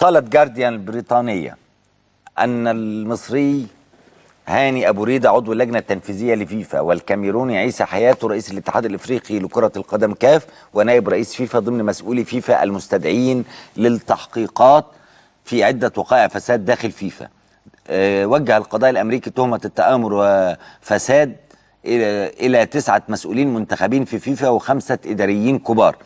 قالت جارديان البريطانية أن المصري هاني أبو ريدة عضو اللجنة التنفيذية لفيفا والكاميروني عيسى حياته رئيس الاتحاد الإفريقي لكرة القدم كاف ونائب رئيس فيفا ضمن مسؤولي فيفا المستدعين للتحقيقات في عدة وقائع فساد داخل فيفا آه، وجه القضاء الأمريكي تهمة التآمر وفساد إلى تسعة مسؤولين منتخبين في فيفا وخمسة إداريين كبار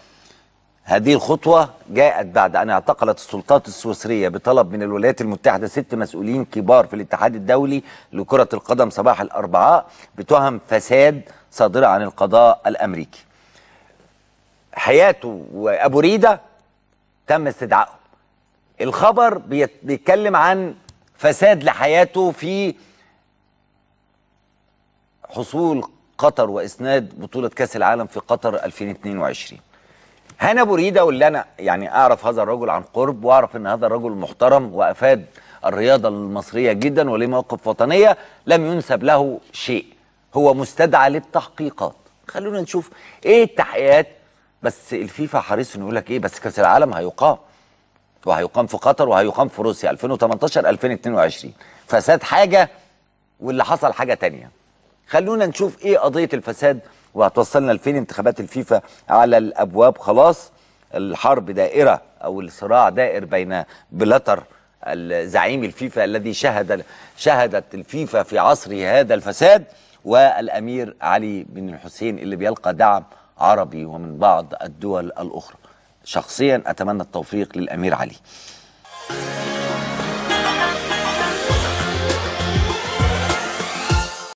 هذه الخطوة جاءت بعد أن اعتقلت السلطات السويسرية بطلب من الولايات المتحدة ست مسؤولين كبار في الاتحاد الدولي لكرة القدم صباح الأربعاء بتهم فساد صادرة عن القضاء الأمريكي حياته وأبو ريدة تم استدعائهم الخبر بيتكلم عن فساد لحياته في حصول قطر وإسناد بطولة كأس العالم في قطر 2022 هنا بريده واللي انا يعني اعرف هذا الرجل عن قرب واعرف ان هذا الرجل محترم وافاد الرياضه المصريه جدا وله مواقف وطنيه لم ينسب له شيء هو مستدعى للتحقيقات خلونا نشوف ايه التحقيقات بس الفيفا حريص انه يقول لك ايه بس كاس العالم هيقام وهيقام في قطر وهيقام في روسيا 2018 2022 فساد حاجه واللي حصل حاجه تانية خلونا نشوف ايه قضيه الفساد وهتوصلنا لفين انتخابات الفيفا على الابواب خلاص الحرب دائره او الصراع دائر بين بلاتر الزعيم الفيفا الذي شهد شهدت الفيفا في عصره هذا الفساد والامير علي بن الحسين اللي بيلقى دعم عربي ومن بعض الدول الاخرى شخصيا اتمنى التوفيق للامير علي